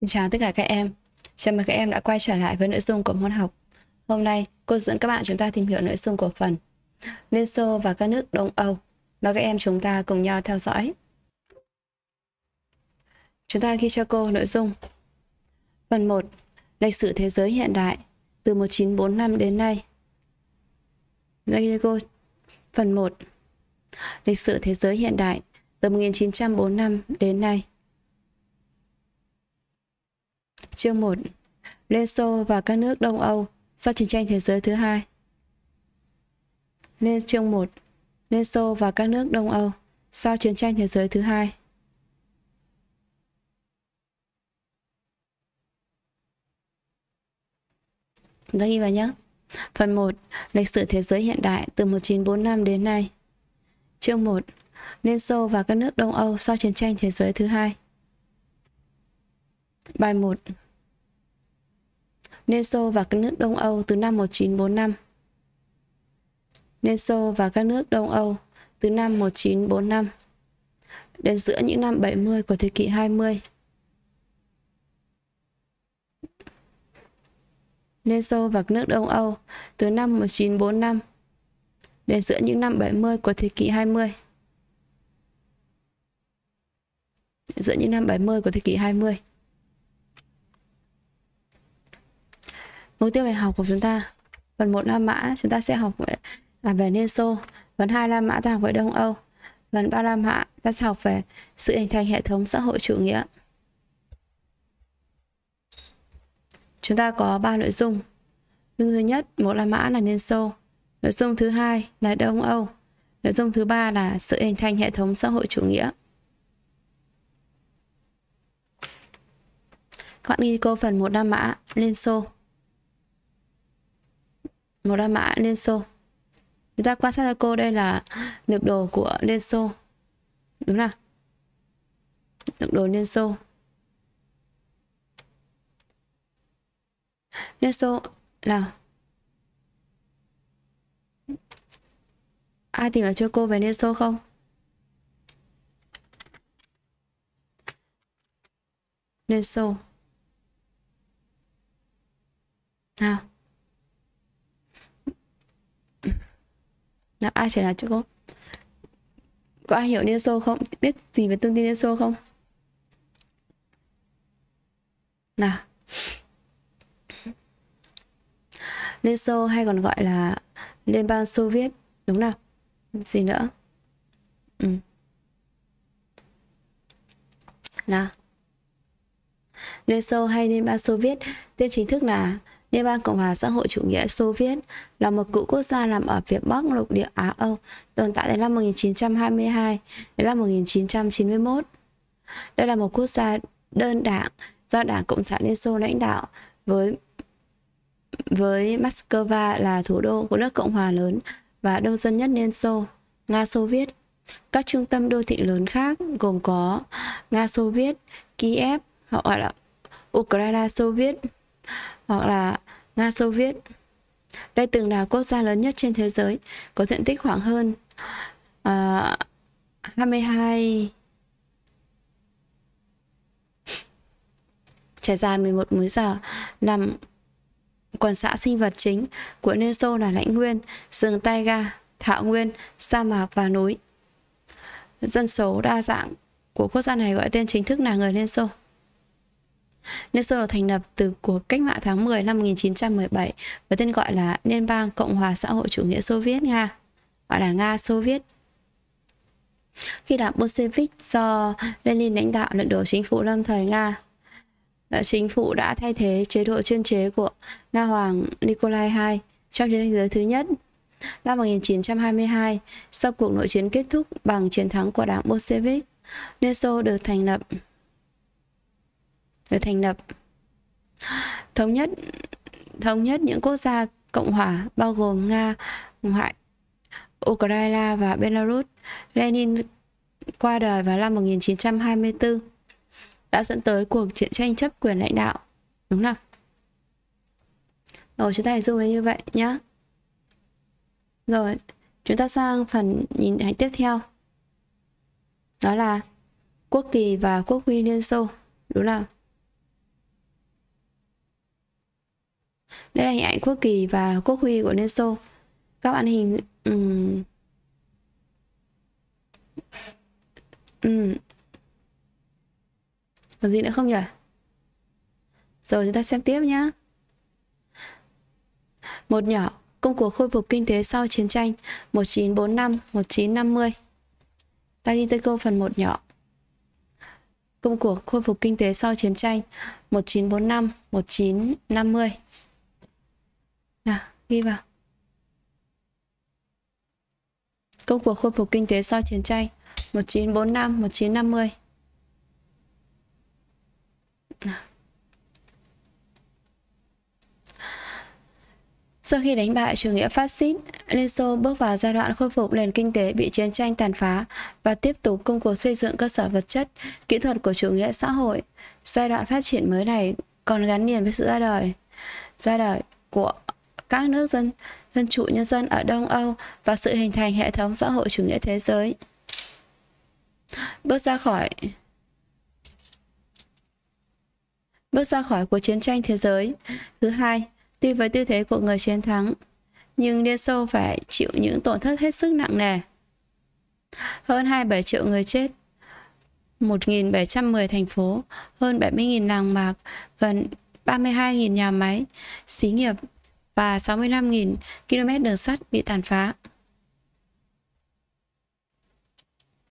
Xin chào tất cả các em. Chào mừng các em đã quay trở lại với nội dung của môn học. Hôm nay, cô dẫn các bạn chúng ta tìm hiểu nội dung của phần Liên Xô và các nước Đông Âu. Mời các em chúng ta cùng nhau theo dõi. Chúng ta ghi cho cô nội dung. Phần 1. Lịch sử thế giới hiện đại từ 1945 đến nay. Ghi cho cô phần 1. Lịch sử thế giới hiện đại từ 1945 đến nay. Chương 1 Liên Xô và các nước Đông Âu sau chiến tranh thế giới thứ hai Liên chương 1 Liên Xô và các nước Đông Âu sau chiến tranh thế giới thứ hai Chúng ghi vào nhé Phần 1 Lịch sử thế giới hiện đại từ 1945 đến nay Chương 1 Liên Xô và các nước Đông Âu sau chiến tranh thế giới thứ hai Bài 1 Liên Xô và các nước Đông Âu từ năm 1945. Liên Xô và các nước Đông Âu từ năm 1945 đến giữa những năm 70 của thế kỷ 20. Liên Xô và các nước Đông Âu từ năm 1945 đến giữa những năm 70 của thế kỷ 20. Giữa những năm 70 của thế kỷ 20. mục tiêu bài học của chúng ta phần 1 La Mã chúng ta sẽ học về, à, về Liên Xô phần 2 La Mã ta học về Đông Âu phần 3 La Mã ta sẽ học về sự hình thành hệ thống xã hội chủ nghĩa chúng ta có ba nội dung nội dung thứ nhất một La Mã là Liên Xô nội dung thứ hai là Đông Âu nội dung thứ ba là sự hình thành hệ thống xã hội chủ nghĩa các bạn ghi câu phần một La Mã Liên Xô màu La Mã Liên Xô chúng ta quan sát cho cô đây là lược đồ của Liên Xô đúng không? lược đồ Liên Xô Liên Xô là ai tìm hiểu cho cô về Liên Xô không Liên Xô nào ai trả lời cho cô có ai hiểu liên xô không biết gì về thông tin liên xô không nào liên xô hay còn gọi là liên bang xô viết đúng nào gì nữa ừ nào Liên Xô hay Liên bang Xô Viết, tên chính thức là Liên bang Cộng hòa xã hội chủ nghĩa Xô Viết, là một cựu quốc gia nằm ở phía bắc lục địa Á Âu, tồn tại đến năm 1922 đến năm 1991. Đây là một quốc gia đơn đảng do Đảng Cộng sản Liên Xô lãnh đạo với với Moscow là thủ đô của nước Cộng hòa lớn và đông dân nhất Liên Xô, Nga Xô Viết. Các trung tâm đô thị lớn khác gồm có Nga Xô Viết, Kiev, họ gọi là Ukraine Xô Viết hoặc là Nga Xô Viết. Đây từng là quốc gia lớn nhất trên thế giới, có diện tích khoảng hơn uh, ờ, 22 trải dài 11 múi giờ nằm quần xã sinh vật chính của Liên Xô là lãnh nguyên, rừng taiga, thảo nguyên, sa mạc và núi. Dân số đa dạng của quốc gia này gọi tên chính thức là người Liên Xô. Liên Xô được thành lập từ cuộc cách mạng tháng 10 năm 1917 với tên gọi là Liên bang Cộng hòa xã hội chủ nghĩa Xô Viết Nga, gọi là Nga Xô Viết. Khi đảng Bolshevik do Lenin lãnh đạo lật đổ chính phủ lâm thời Nga, chính phủ đã thay thế chế độ chuyên chế của Nga Hoàng Nikolai II trong chiến tranh thế giới thứ nhất Năm 1922, sau cuộc nội chiến kết thúc bằng chiến thắng của đảng Bolshevik, Liên Xô được thành lập được thành lập thống nhất thống nhất những quốc gia cộng hòa bao gồm nga ngoại Ukraine và Belarus. Lenin qua đời vào năm 1924 đã dẫn tới cuộc chiến tranh chấp quyền lãnh đạo. Đúng không? Rồi chúng ta hãy dùng như vậy nhé. Rồi, chúng ta sang phần nhìn hành tiếp theo. Đó là quốc kỳ và quốc huy Liên Xô. Đúng không? Đây là hình ảnh quốc kỳ và quốc huy của Liên Xô. Các bạn hình... Um, um, còn gì nữa không nhỉ? Rồi chúng ta xem tiếp nhé. Một nhỏ, công cuộc khôi phục kinh tế sau chiến tranh 1945-1950. Ta đi tới câu phần một nhỏ. Công cuộc khôi phục kinh tế sau chiến tranh 1945-1950. Nào, ghi vào. Công cuộc khôi phục kinh tế sau chiến tranh 1945 1950. Nào. Sau khi đánh bại chủ nghĩa phát xít, Liên Xô bước vào giai đoạn khôi phục nền kinh tế bị chiến tranh tàn phá và tiếp tục công cuộc xây dựng cơ sở vật chất, kỹ thuật của chủ nghĩa xã hội. Giai đoạn phát triển mới này còn gắn liền với sự ra đời, ra đời của các nước dân dân chủ nhân dân ở Đông Âu và sự hình thành hệ thống xã hội chủ nghĩa thế giới. Bước ra khỏi Bước ra khỏi cuộc chiến tranh thế giới. Thứ hai, tuy với tư thế của người chiến thắng, nhưng Liên Xô phải chịu những tổn thất hết sức nặng nề. Hơn 27 triệu người chết, 1.710 thành phố, hơn 70.000 làng mạc, gần 32.000 nhà máy, xí nghiệp, và 65.000 km đường sắt bị tàn phá.